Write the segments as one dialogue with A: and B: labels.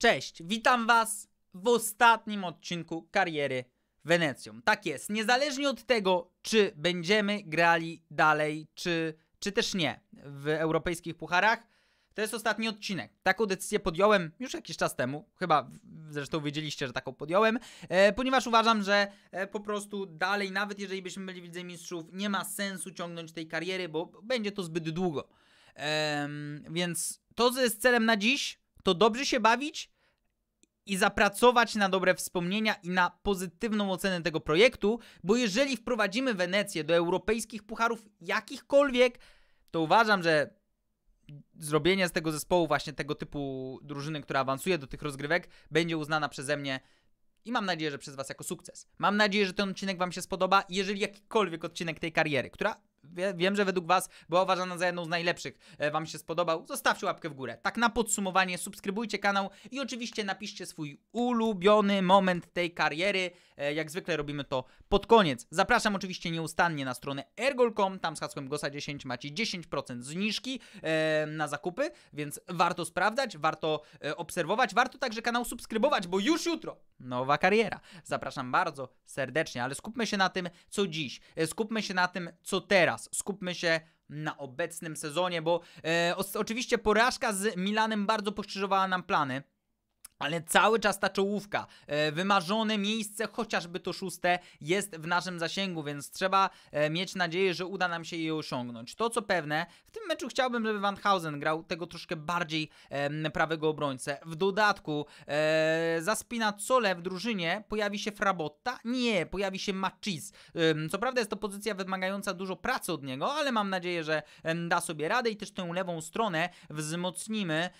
A: Cześć, witam Was w ostatnim odcinku kariery Wenecją. Tak jest, niezależnie od tego, czy będziemy grali dalej, czy, czy też nie w europejskich pucharach, to jest ostatni odcinek. Taką decyzję podjąłem już jakiś czas temu, chyba zresztą wiedzieliście, że taką podjąłem, e, ponieważ uważam, że e, po prostu dalej, nawet jeżeli byśmy byli widzę mistrzów, nie ma sensu ciągnąć tej kariery, bo będzie to zbyt długo. E, więc to, co jest celem na dziś, to dobrze się bawić i zapracować na dobre wspomnienia i na pozytywną ocenę tego projektu, bo jeżeli wprowadzimy Wenecję do europejskich pucharów jakichkolwiek, to uważam, że zrobienie z tego zespołu właśnie tego typu drużyny, która awansuje do tych rozgrywek, będzie uznana przeze mnie i mam nadzieję, że przez Was jako sukces. Mam nadzieję, że ten odcinek Wam się spodoba. Jeżeli jakikolwiek odcinek tej kariery, która wiem, że według Was była uważana za jedną z najlepszych, e, Wam się spodobał, zostawcie łapkę w górę. Tak na podsumowanie, subskrybujcie kanał i oczywiście napiszcie swój ulubiony moment tej kariery. E, jak zwykle robimy to pod koniec. Zapraszam oczywiście nieustannie na stronę ergol.com, tam z hasłem GOSA10 macie 10% zniżki e, na zakupy, więc warto sprawdzać, warto obserwować, warto także kanał subskrybować, bo już jutro nowa kariera. Zapraszam bardzo serdecznie, ale skupmy się na tym, co dziś. Skupmy się na tym, co teraz skupmy się na obecnym sezonie, bo e, oczywiście porażka z Milanem bardzo pokrzyżowała nam plany. Ale cały czas ta czołówka, e, wymarzone miejsce, chociażby to szóste, jest w naszym zasięgu, więc trzeba e, mieć nadzieję, że uda nam się je osiągnąć. To co pewne, w tym meczu chciałbym, żeby Van Hausen grał tego troszkę bardziej prawego obrońcę. W dodatku e, zaspina Cole w drużynie, pojawi się Frabotta? Nie, pojawi się Machis. Co prawda jest to pozycja wymagająca dużo pracy od niego, ale mam nadzieję, że da sobie radę i też tę lewą stronę wzmocnimy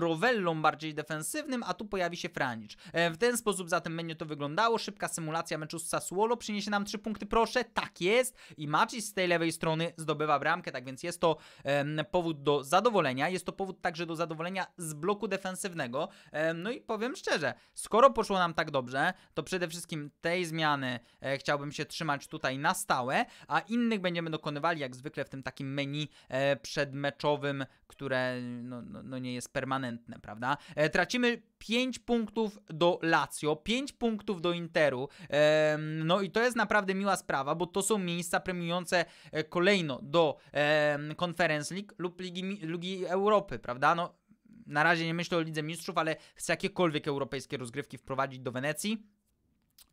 A: Rowellą bardziej defensywnym, a pojawi się Franicz. E, w ten sposób zatem menu to wyglądało. Szybka symulacja meczu z Sassuolo przyniesie nam 3 punkty, proszę. Tak jest. I Macis z tej lewej strony zdobywa bramkę, tak więc jest to powód do zadowolenia. Jest to powód także do zadowolenia z bloku defensywnego. no i powiem szczerze, skoro poszło nam tak dobrze, to przede wszystkim tej zmiany e, chciałbym się trzymać tutaj na stałe, a innych będziemy dokonywali jak zwykle w tym takim menu e, przedmeczowym, które no, no, no nie jest permanentne, prawda? E, tracimy 5 punktów do Lazio, 5 punktów do Interu. No i to jest naprawdę miła sprawa, bo to są miejsca premiujące e, kolejno do Conference League lub Ligi, Ligi Europy, prawda? No, na razie nie myślę o Lidze Mistrzów, ale chcę jakiekolwiek europejskie rozgrywki wprowadzić do Wenecji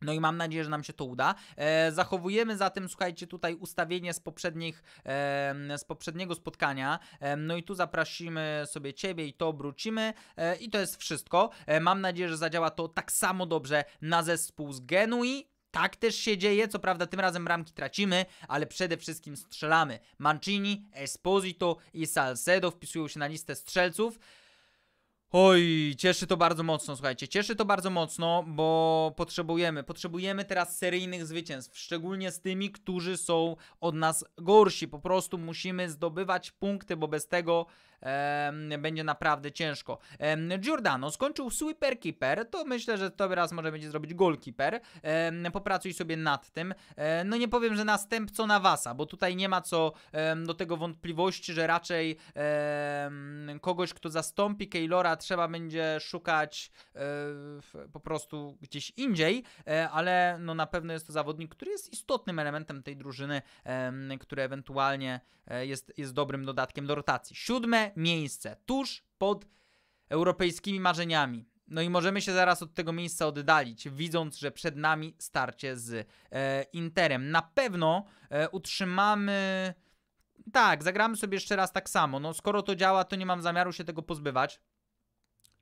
A: no i mam nadzieję, że nam się to uda. E, zachowujemy zatem, słuchajcie, tutaj ustawienie z, poprzednich, e, z poprzedniego spotkania. E, no i tu zaprosimy sobie Ciebie i to obrócimy. E, I to jest wszystko. E, mam nadzieję, że zadziała to tak samo dobrze na zespół z Genui. Tak też się dzieje, co prawda tym razem ramki tracimy, ale przede wszystkim strzelamy. Mancini, Esposito i Salcedo wpisują się na listę strzelców. Oj, cieszy to bardzo mocno, słuchajcie. Cieszy to bardzo mocno, bo potrzebujemy. Potrzebujemy teraz seryjnych zwycięstw, szczególnie z tymi, którzy są od nas gorsi. Po prostu musimy zdobywać punkty, bo bez tego będzie naprawdę ciężko. Giordano skończył sweeper keeper, to myślę, że to raz może będzie zrobić goalkeeper. Popracuj sobie nad tym. No nie powiem, że następco na wasa, bo tutaj nie ma co do tego wątpliwości, że raczej kogoś, kto zastąpi Keylora trzeba będzie szukać e, po prostu gdzieś indziej, e, ale no na pewno jest to zawodnik, który jest istotnym elementem tej drużyny, który ewentualnie e, jest, jest dobrym dodatkiem do rotacji. Siódme miejsce, tuż pod europejskimi marzeniami. No i możemy się zaraz od tego miejsca oddalić, widząc, że przed nami starcie z e, Interem. Na pewno e, utrzymamy. Tak, zagramy sobie jeszcze raz tak samo. No, skoro to działa, to nie mam zamiaru się tego pozbywać.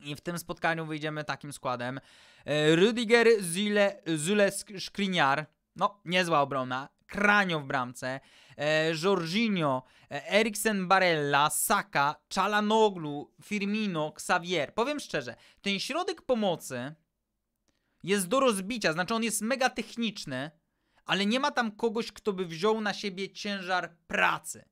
A: I w tym spotkaniu wyjdziemy takim składem. E, Rudiger, Zule, Zule Skriniar. No, niezła obrona. Kranio w bramce. E, Jorginho, e, Eriksen Barella, Saka, Czalanoglu, Firmino, Xavier. Powiem szczerze, ten środek pomocy jest do rozbicia, znaczy on jest mega techniczny, ale nie ma tam kogoś, kto by wziął na siebie ciężar pracy.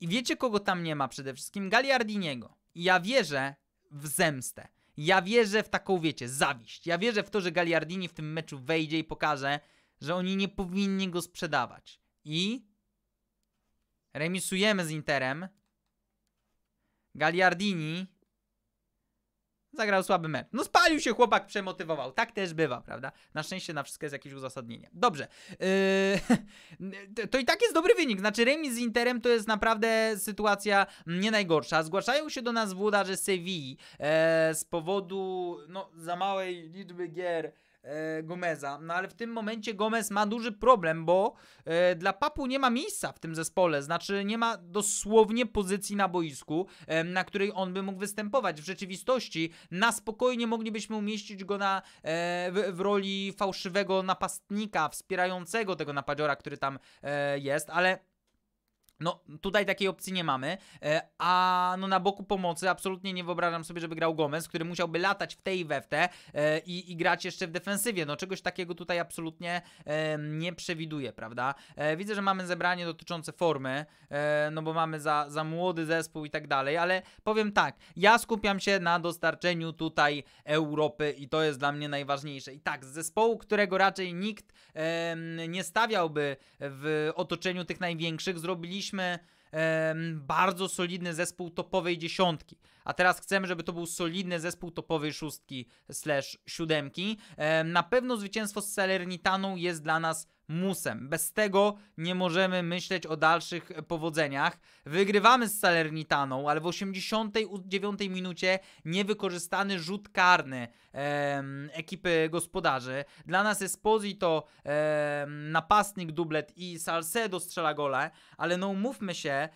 A: I wiecie, kogo tam nie ma przede wszystkim? Galiardiniego. I ja wierzę w zemstę. Ja wierzę w taką, wiecie, zawiść. Ja wierzę w to, że Galiardini w tym meczu wejdzie i pokaże, że oni nie powinni go sprzedawać. I Remisujemy z Interem. Gagliardini zagrał słaby mecz. No spalił się chłopak, przemotywował. Tak też bywa, prawda? Na szczęście na wszystko jest jakieś uzasadnienie. Dobrze. Yy, to i tak jest dobry wynik. Znaczy remis z Interem to jest naprawdę sytuacja nie najgorsza. Zgłaszają się do nas włodarze Sewilli e, z powodu no, za małej liczby gier E, Gomeza. No ale w tym momencie Gomez ma duży problem, bo e, dla Papu nie ma miejsca w tym zespole. Znaczy nie ma dosłownie pozycji na boisku, e, na której on by mógł występować. W rzeczywistości na spokojnie moglibyśmy umieścić go na, e, w, w, roli fałszywego napastnika, wspierającego tego napadziora, który tam e, jest, ale no, tutaj takiej opcji nie mamy, e, a no na boku pomocy absolutnie nie wyobrażam sobie, żeby grał Gomez, który musiałby latać w tej i we w te i, i grać jeszcze w defensywie. No, czegoś takiego tutaj absolutnie e, nie przewiduję, prawda? E, widzę, że mamy zebranie dotyczące formy, no bo mamy za, za młody zespół i tak dalej, ale powiem tak, ja skupiam się na dostarczeniu tutaj Europy i to jest dla mnie najważniejsze. I tak, z zespołu, którego raczej nikt nie stawiałby w otoczeniu tych największych, zrobili mieliśmy bardzo solidny zespół topowej dziesiątki, a teraz chcemy, żeby to był solidny zespół topowej szóstki slash siódemki. Na pewno zwycięstwo z Salernitaną jest dla nas musem. Bez tego nie możemy myśleć o dalszych powodzeniach. Wygrywamy z Salernitaną, ale w 89 minucie niewykorzystany rzut karny ekipy gospodarzy. Dla nas Esposito em, napastnik dublet i Salcedo strzela gole, ale no umówmy się,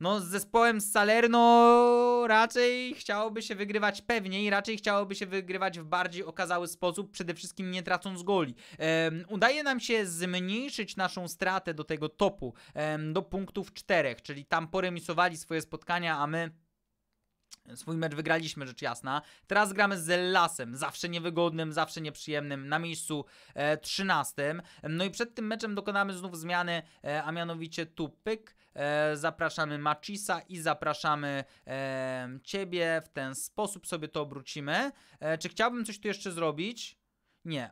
A: no z zespołem z Salerno raczej chciałoby się wygrywać pewniej, raczej chciałoby się wygrywać w bardziej okazały sposób, przede wszystkim nie tracąc goli. Um, udaje nam się zmniejszyć naszą stratę do tego topu, um, do punktów czterech, czyli tam poremisowali swoje spotkania, a my Swój mecz wygraliśmy, rzecz jasna. Teraz gramy z Lasem, zawsze niewygodnym, zawsze nieprzyjemnym, na miejscu e, 13. No i przed tym meczem dokonamy znów zmiany, e, a mianowicie tu pyk. E, zapraszamy Macisa i zapraszamy e, Ciebie. W ten sposób sobie to obrócimy. E, czy chciałbym coś tu jeszcze zrobić? Nie,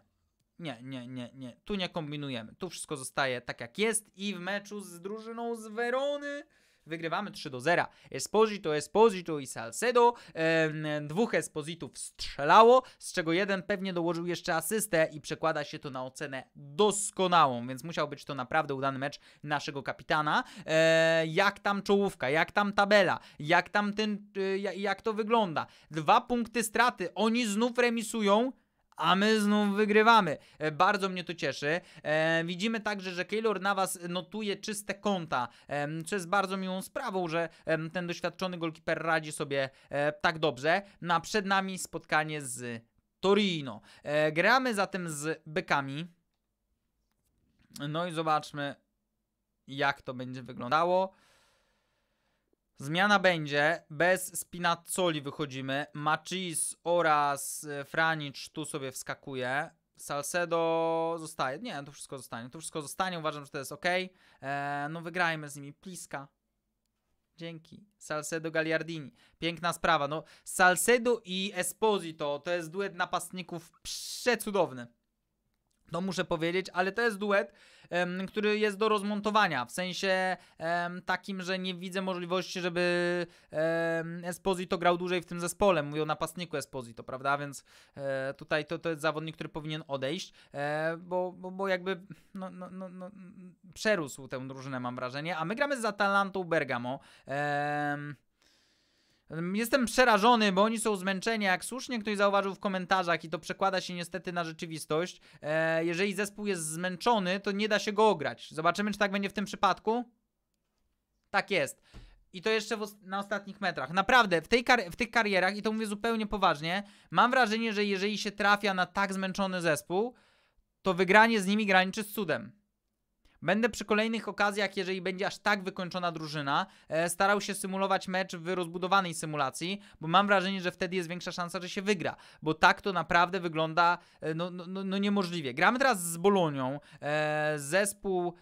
A: nie, nie, nie, nie. Tu nie kombinujemy. Tu wszystko zostaje tak jak jest i w meczu z drużyną z Werony Wygrywamy 3 do 0. Esposito, Esposito i Salcedo. E, dwóch Espositów strzelało, z czego jeden pewnie dołożył jeszcze asystę i przekłada się to na ocenę doskonałą, więc musiał być to naprawdę udany mecz naszego kapitana. E, jak tam czołówka, jak tam tabela, jak tam ten, e, jak to wygląda. Dwa punkty straty, oni znów remisują a my znów wygrywamy. E, bardzo mnie to cieszy. E, widzimy także, że Keylor was notuje czyste konta, e, co jest bardzo miłą sprawą, że e, ten doświadczony golkiper radzi sobie e, tak dobrze. No przed nami spotkanie z Torino. E, gramy zatem z Bekami. No i zobaczmy, jak to będzie wyglądało. Zmiana będzie, bez Spinazzoli wychodzimy, Macis oraz e, Franicz tu sobie wskakuje, Salcedo zostaje, nie, to wszystko zostanie, to wszystko zostanie, uważam, że to jest ok, eee, no wygrajmy z nimi, Pliska, Dzięki. Salcedo Gagliardini. Piękna sprawa. No, Salcedo i Esposito to jest duet napastników przecudowny. To muszę powiedzieć, ale to jest duet, um, który jest do rozmontowania, w sensie um, takim, że nie widzę możliwości, żeby um, Esposito grał dłużej w tym zespole. Mówię o napastniku Esposito, prawda? Więc e, tutaj to, to jest zawodnik, który powinien odejść, e, bo, bo, bo jakby no, no, no, no, przerósł tę drużynę, mam wrażenie. A my gramy z Atalantą Bergamo. E, Jestem przerażony, bo oni są zmęczeni, jak słusznie ktoś zauważył w komentarzach i to przekłada się niestety na rzeczywistość. E, jeżeli zespół jest zmęczony, to nie da się go ograć. Zobaczymy, czy tak będzie w tym przypadku. Tak jest. I to jeszcze na ostatnich metrach. Naprawdę, w, tej w tych karierach, i to mówię zupełnie poważnie, mam wrażenie, że jeżeli się trafia na tak zmęczony zespół, to wygranie z nimi graniczy z cudem. Będę przy kolejnych okazjach, jeżeli będzie aż tak wykończona drużyna, e, starał się symulować mecz w rozbudowanej symulacji, bo mam wrażenie, że wtedy jest większa szansa, że się wygra, bo tak to naprawdę wygląda e, no, no, no, no niemożliwie. Gramy teraz z Bolonią, e, zespół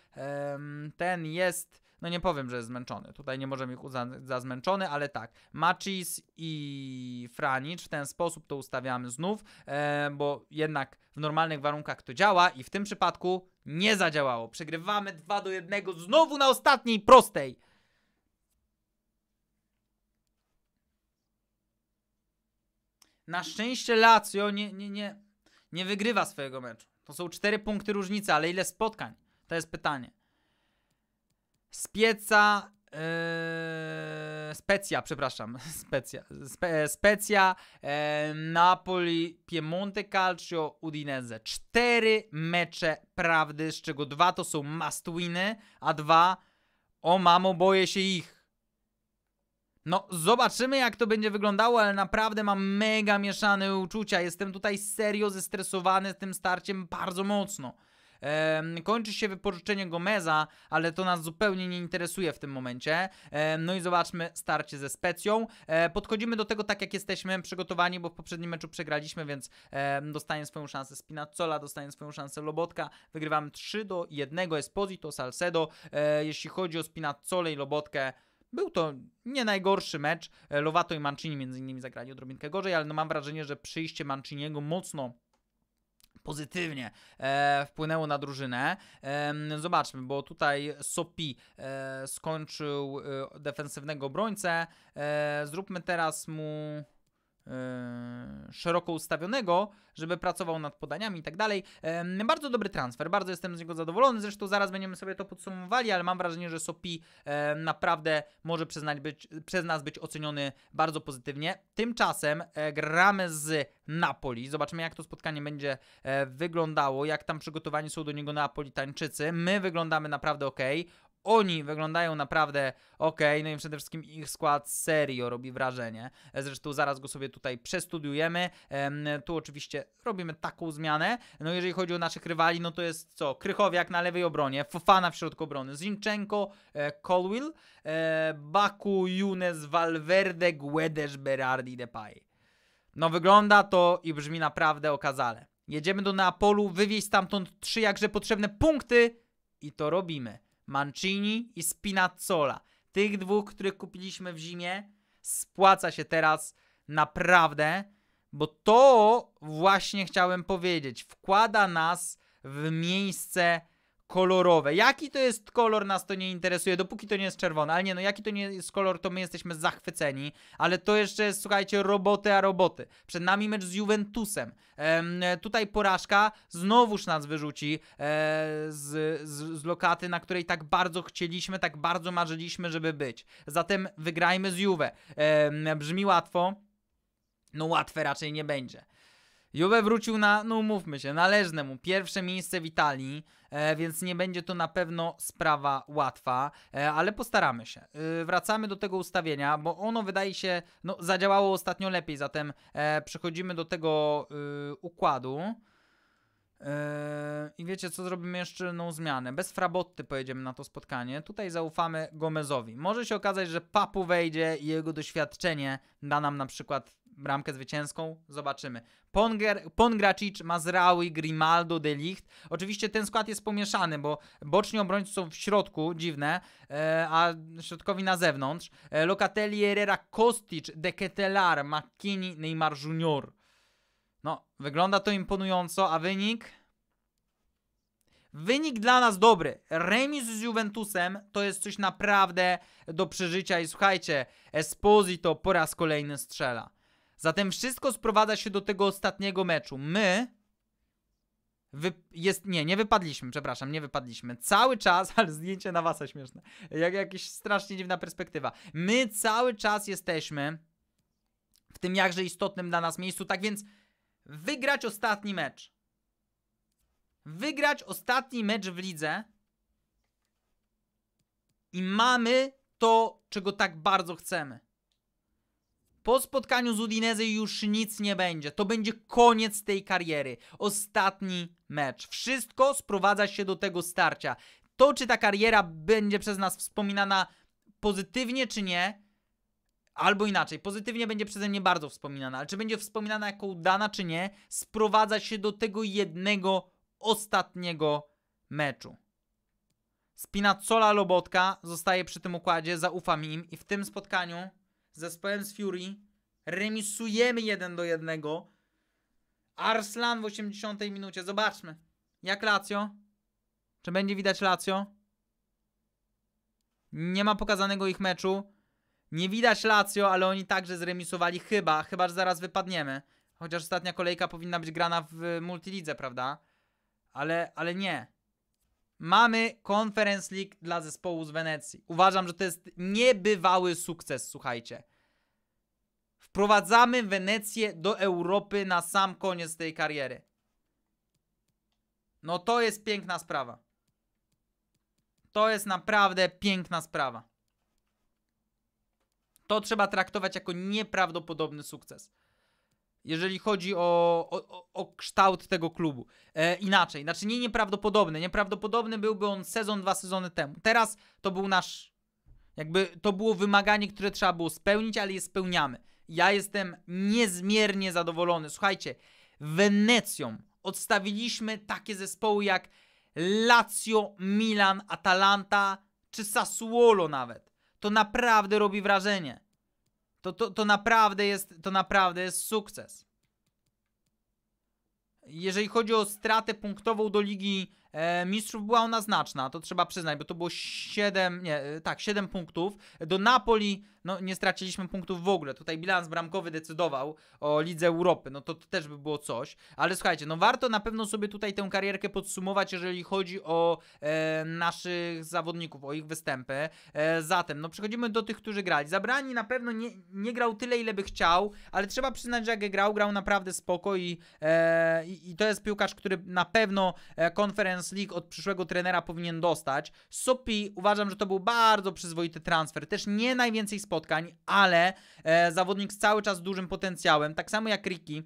A: ten jest no nie powiem, że jest zmęczony. Tutaj nie możemy ich uznać za zmęczony, ale tak. Macis i Franicz w ten sposób to ustawiamy znów, e, bo jednak w normalnych warunkach to działa i w tym przypadku nie zadziałało. Przegrywamy 2 do 1 znowu na ostatniej prostej. Na szczęście Lazio nie, nie, nie, nie wygrywa swojego meczu. To są 4 punkty różnicy, ale ile spotkań? To jest pytanie. Spieca Eee, specja, przepraszam, specja, spe, specja e, eee, Napoli, Piemonte Calcio, Udinese. Cztery mecze prawdy, z czego dwa to są must winy, a dwa, o mamo, boję się ich. No, zobaczymy jak to będzie wyglądało, ale naprawdę mam mega mieszane uczucia. Jestem tutaj serio zestresowany tym starciem bardzo mocno kończy się wypożyczenie Gomeza, ale to nas zupełnie nie interesuje w tym momencie. no i zobaczmy starcie ze Specją. E, podchodzimy do tego tak, jak jesteśmy przygotowani, bo w poprzednim meczu przegraliśmy, więc dostaję swoją szansę Spinacola, dostaje swoją szansę Lobotka. Wygrywamy 3 do 1, Esposito, Salcedo. E, jeśli chodzi o Spinacole i Lobotkę, był to nie najgorszy mecz. E, Lovato i Mancini między innymi zagrali odrobinkę gorzej, ale no mam wrażenie, że przyjście Manciniego mocno pozytywnie e, wpłynęło na drużynę. E, zobaczmy, bo tutaj Sopi e, skończył e, defensywnego obrońcę. E, zróbmy teraz mu E, szeroko ustawionego, żeby pracował nad podaniami i tak dalej. E, bardzo dobry transfer, bardzo jestem z niego zadowolony. Zresztą zaraz będziemy sobie to podsumowali, ale mam wrażenie, że Sopi e, naprawdę może przez, być, przez nas być oceniony bardzo pozytywnie. Tymczasem gramy z Napoli. Zobaczymy, jak to spotkanie będzie wyglądało, jak tam przygotowani są do niego Neapolitańczycy. My wyglądamy naprawdę ok oni wyglądają naprawdę ok, no i przede wszystkim ich skład serio robi wrażenie. Zresztą zaraz go sobie tutaj przestudiujemy. Tu oczywiście robimy taką zmianę. No jeżeli chodzi o naszych rywali, no to jest co? Krychowiak na lewej obronie, Fofana w środku obrony, Zinchenko, e, Colwill, e, Baku, Younes, Valverde, Guedes, Berardi, Depay. No wygląda to i brzmi naprawdę okazale. Jedziemy do Neapolu, wywieźć stamtąd trzy jakże potrzebne punkty i to robimy. Mancini i Spinazzola. Tych dwóch, których kupiliśmy w zimie, spłaca się teraz naprawdę, bo to właśnie chciałem powiedzieć, wkłada nas w miejsce kolorowe. Jaki to jest kolor nas to nie interesuje, dopóki to nie jest czerwone. Ale nie, no jaki to nie jest kolor, to my jesteśmy zachwyceni. Ale to jeszcze jest, słuchajcie, roboty a roboty. Przed nami mecz z Juventusem. Ehm, tutaj porażka znowuż nas wyrzuci e, z, z, z lokaty, na której tak bardzo chcieliśmy, tak bardzo marzyliśmy, żeby być. Zatem wygrajmy z Juve. Ehm, brzmi łatwo. No łatwe raczej nie będzie. Juve wrócił na, no umówmy się, należne mu pierwsze miejsce w Italii, e, więc nie będzie to na pewno sprawa łatwa, e, ale postaramy się. E, wracamy do tego ustawienia, bo ono wydaje się, no zadziałało ostatnio lepiej, zatem e, przechodzimy do tego e, układu. E, I wiecie, co zrobimy jeszcze jedną no, zmianę. Bez Frabotty pojedziemy na to spotkanie. Tutaj zaufamy Gomezowi. Może się okazać, że Papu wejdzie i jego doświadczenie da nam na przykład bramkę zwycięską? Zobaczymy. Ponger, Pongracic, Mazraoui, Grimaldo, De Ligt. Oczywiście ten skład jest pomieszany, bo boczni obrońcy są w środku, dziwne, e, a środkowi na zewnątrz. E, Locatelli, Herrera, Kostic, De Ketelar, McKinney, Neymar Junior. No, wygląda to imponująco, a wynik? Wynik dla nas dobry. Remis z Juventusem to jest coś naprawdę do przeżycia i słuchajcie, Esposito po raz kolejny strzela. Zatem wszystko sprowadza się do tego ostatniego meczu. My Wy, jest, nie, nie wypadliśmy, przepraszam, nie wypadliśmy. Cały czas, ale zdjęcie na wasa śmieszne. Jak jakaś strasznie dziwna perspektywa. My cały czas jesteśmy w tym jakże istotnym dla nas miejscu, tak więc wygrać ostatni mecz. Wygrać ostatni mecz w lidze i mamy to, czego tak bardzo chcemy. Po spotkaniu z Udinese już nic nie będzie. To będzie koniec tej kariery. Ostatni mecz. Wszystko sprowadza się do tego starcia. To, czy ta kariera będzie przez nas wspominana pozytywnie, czy nie, albo inaczej, pozytywnie będzie przeze mnie bardzo wspominana, ale czy będzie wspominana jako udana, czy nie, sprowadza się do tego jednego ostatniego meczu. Spinacola Lobotka zostaje przy tym układzie, zaufam im i w tym spotkaniu z zespołem z Fury. Remisujemy 1 do 1. Arslan w 80 minucie. Zobaczmy. Jak Lazio? Czy będzie widać Lazio? Nie ma pokazanego ich meczu. Nie widać Lazio, ale oni także zremisowali chyba, chyba że zaraz wypadniemy. Chociaż ostatnia kolejka powinna być grana w multilidze, prawda? Ale, ale nie. Mamy Conference League dla zespołu z Wenecji. Uważam, że to jest niebywały sukces, słuchajcie. Wprowadzamy Wenecję do Europy na sam koniec tej kariery. No to jest piękna sprawa. To jest naprawdę piękna sprawa. To trzeba traktować jako nieprawdopodobny sukces jeżeli chodzi o, o, o kształt tego klubu. E, inaczej, znaczy nie nieprawdopodobny. Nieprawdopodobny byłby on sezon, dwa sezony temu. Teraz to był nasz, jakby to było wymaganie, które trzeba było spełnić, ale je spełniamy. Ja jestem niezmiernie zadowolony. Słuchajcie, Wenecją odstawiliśmy takie zespoły jak Lazio, Milan, Atalanta czy Sassuolo nawet. To naprawdę robi wrażenie. To, to, to, naprawdę jest, to naprawdę jest sukces. Jeżeli chodzi o stratę punktową do ligi e, mistrzów była ona znaczna, to trzeba przyznać, bo to było 7, nie, e, tak, 7 punktów. Do Napoli no, nie straciliśmy punktów w ogóle. Tutaj bilans bramkowy decydował o Lidze Europy, no to, to też by było coś. Ale słuchajcie, no warto na pewno sobie tutaj tę karierkę podsumować, jeżeli chodzi o e, naszych zawodników, o ich występy. E, zatem, no przechodzimy do tych, którzy grali. Zabrani na pewno nie, nie grał tyle, ile by chciał, ale trzeba przyznać, że jak grał, grał naprawdę spoko i, e, i, i to jest piłkarz, który na pewno e, konferencję Champions League od przyszłego trenera powinien dostać. Sopi uważam, że to był bardzo przyzwoity transfer. Też nie najwięcej spotkań, ale e, zawodnik z cały czas dużym potencjałem. Tak samo jak Ricky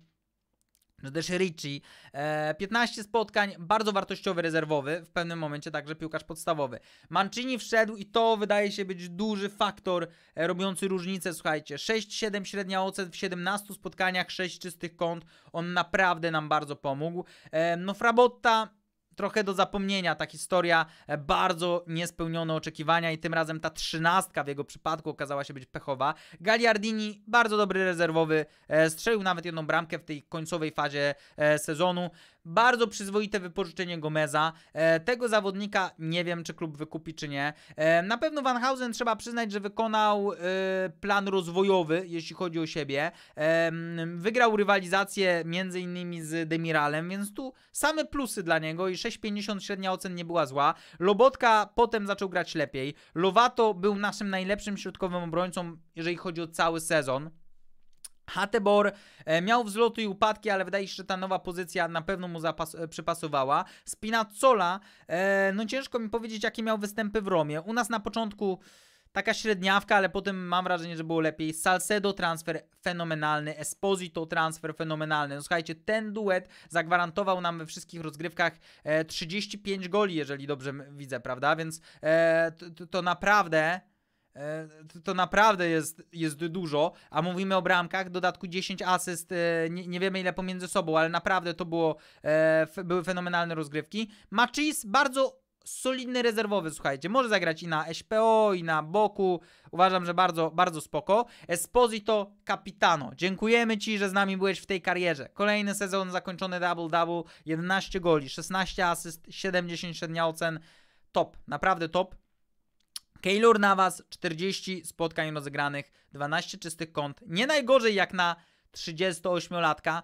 A: czy no też Ricci. E, 15 spotkań, bardzo wartościowy rezerwowy, w pewnym momencie także piłkarz podstawowy. Mancini wszedł i to wydaje się być duży faktor e, robiący różnicę, słuchajcie. 6-7 średnia ocen w 17 spotkaniach, 6 czystych kąt, on naprawdę nam bardzo pomógł. E, no Frabotta trochę do zapomnienia ta historia, e, bardzo niespełnione oczekiwania i tym razem ta trzynastka w jego przypadku okazała się być pechowa. Gagliardini, bardzo dobry rezerwowy, e, strzelił nawet jedną bramkę w tej końcowej fazie e, sezonu. Bardzo przyzwoite wypożyczenie Gomeza. E, tego zawodnika nie wiem, czy klub wykupi, czy nie. E, na pewno Van Hausen trzeba przyznać, że wykonał e, plan rozwojowy, jeśli chodzi o siebie. E, wygrał rywalizację między innymi z Demiralem, więc tu same plusy dla niego i 6,50 średnia ocen nie była zła. Lobotka potem zaczął grać lepiej. Lovato był naszym najlepszym środkowym obrońcą, jeżeli chodzi o cały sezon. Hatebor e, miał wzloty i upadki, ale wydaje się, że ta nowa pozycja na pewno mu e, przypasowała. Spinazzola, e, no ciężko mi powiedzieć, jakie miał występy w Romie. U nas na początku taka średniawka, ale potem mam wrażenie, że było lepiej. Salcedo transfer fenomenalny, Esposito transfer fenomenalny. No, słuchajcie, ten duet zagwarantował nam we wszystkich rozgrywkach 35 goli, jeżeli dobrze widzę, prawda? Więc to, to naprawdę E, to naprawdę jest, jest dużo, a mówimy o bramkach, w dodatku 10 asyst, e, nie, nie wiemy ile pomiędzy sobą, ale naprawdę to było, e, były fenomenalne rozgrywki. Machis bardzo solidny rezerwowy, słuchajcie, może zagrać i na SPO, i na boku, uważam, że bardzo, bardzo spoko. Esposito Capitano, dziękujemy Ci, że z nami byłeś w tej karierze. Kolejny sezon zakończony double-double, 11 goli, 16 asyst, 77 ocen, top, naprawdę top. Keylor Navas 40 spotkań rozegranych, 12 czystych kąt. Nie najgorzej jak na 38-latka.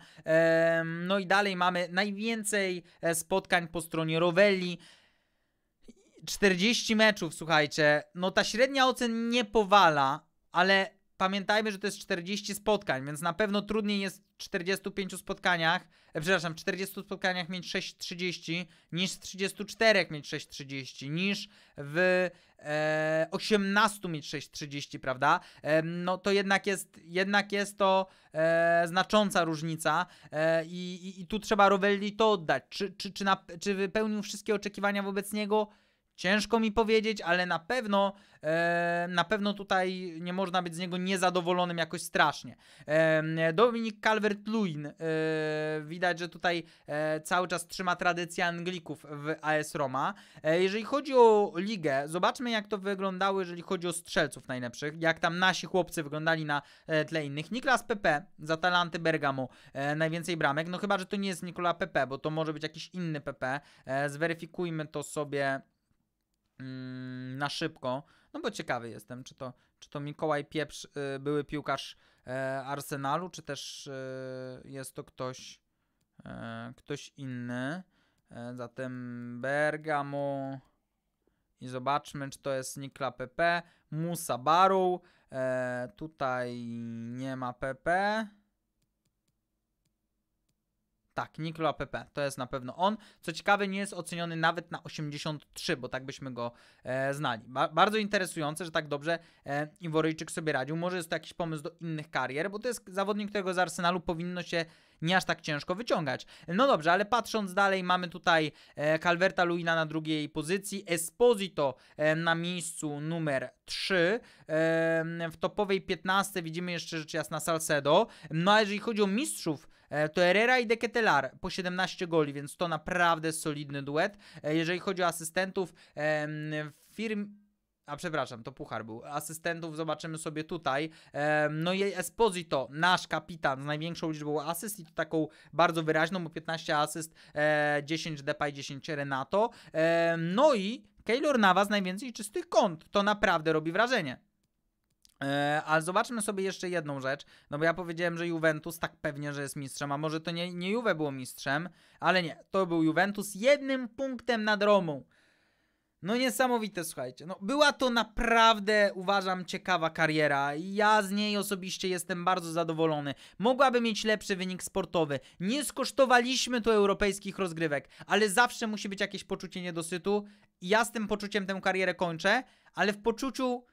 A: No i dalej mamy najwięcej e, spotkań po stronie Rowelli, 40 meczów, słuchajcie. No ta średnia ocen nie powala, ale pamiętajmy, że to jest 40 spotkań, więc na pewno trudniej jest w 45 spotkaniach, e, przepraszam, w 40 spotkaniach mieć 6,30 niż w 34 mieć 6,30, niż w e, 18 mieć 6,30, prawda? E, no to jednak jest, jednak jest to e, znacząca różnica e, i, i, i, tu trzeba Rovelli to oddać. Czy, czy, czy, na, czy wypełnił wszystkie oczekiwania wobec niego? Ciężko mi powiedzieć, ale na pewno na pewno tutaj nie można być z niego niezadowolonym jakoś strasznie. Dominik Calvert-Lewin e, widać, że tutaj e, cały czas trzyma tradycję Anglików w AS Roma. E, jeżeli chodzi o ligę, zobaczmy jak to wyglądało, jeżeli chodzi o strzelców najlepszych, jak tam nasi chłopcy wyglądali na tle innych. Niklas Pepe za talenty Bergamo najwięcej bramek, no chyba, że to nie jest Nikola Pepe, bo to może być jakiś inny Pepe. Zweryfikujmy to sobie Mm, na szybko, no bo ciekawy jestem, czy to, czy to Mikołaj Pieprz, y, były piłkarz e, Arsenalu, czy też e, jest to ktoś, e, ktoś inny. Zatem Bergamo i zobaczmy, czy to jest Nikla PP, Musa Baru, tutaj nie ma PP. Tak, Niklo PP, to jest na pewno on. Co ciekawe, nie jest oceniony nawet na 83, bo tak byśmy go e, znali. Ba bardzo interesujące, że tak dobrze e, Iworyjczyk sobie radził. Może jest to jakiś pomysł do innych karier, bo to jest zawodnik, którego z Arsenalu powinno się nie aż tak ciężko wyciągać. No dobrze, ale patrząc dalej, mamy tutaj e, Calverta Luina na drugiej pozycji, Esposito e, na miejscu numer 3. E, w topowej 15 widzimy jeszcze rzecz jasna Salcedo. No a jeżeli chodzi o mistrzów, to Herrera i Deketelar po 17 goli, więc to naprawdę solidny duet. Jeżeli chodzi o asystentów, firm a przepraszam, to Puchar był. Asystentów zobaczymy sobie tutaj. No i Esposito, nasz kapitan z największą liczbą asyst i to taką bardzo wyraźną, bo 15 asyst, 10 Depay, 10 Renato. No i Keylor Navas najwięcej czystych kąt. To naprawdę robi wrażenie. E, ale zobaczmy sobie jeszcze jedną rzecz, no bo ja powiedziałem, że Juventus tak pewnie, że jest mistrzem, a może to nie, nie Juve było mistrzem, ale nie, to był Juventus jednym punktem nad Romą. No niesamowite, słuchajcie. No, była to naprawdę, uważam, ciekawa kariera. Ja z niej osobiście jestem bardzo zadowolony. Mogłaby mieć lepszy wynik sportowy. Nie skosztowaliśmy tu europejskich rozgrywek, ale zawsze musi być jakieś poczucie niedosytu. Ja z tym poczuciem tę karierę kończę, ale w poczuciu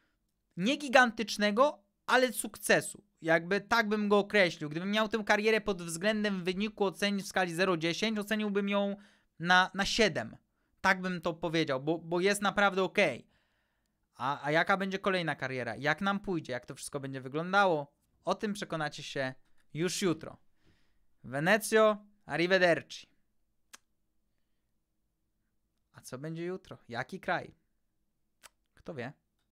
A: nie gigantycznego, ale sukcesu. Jakby tak bym go określił. Gdybym miał tę karierę pod względem wyniku ocenić w skali 0-10, oceniłbym ją na, na 7 tak bym to powiedział, bo, bo jest naprawdę ok. A, a jaka będzie kolejna kariera? Jak nam pójdzie? Jak to wszystko będzie wyglądało? O tym przekonacie się już jutro. Venezio, arrivederci. A co będzie jutro? Jaki kraj? Kto wie?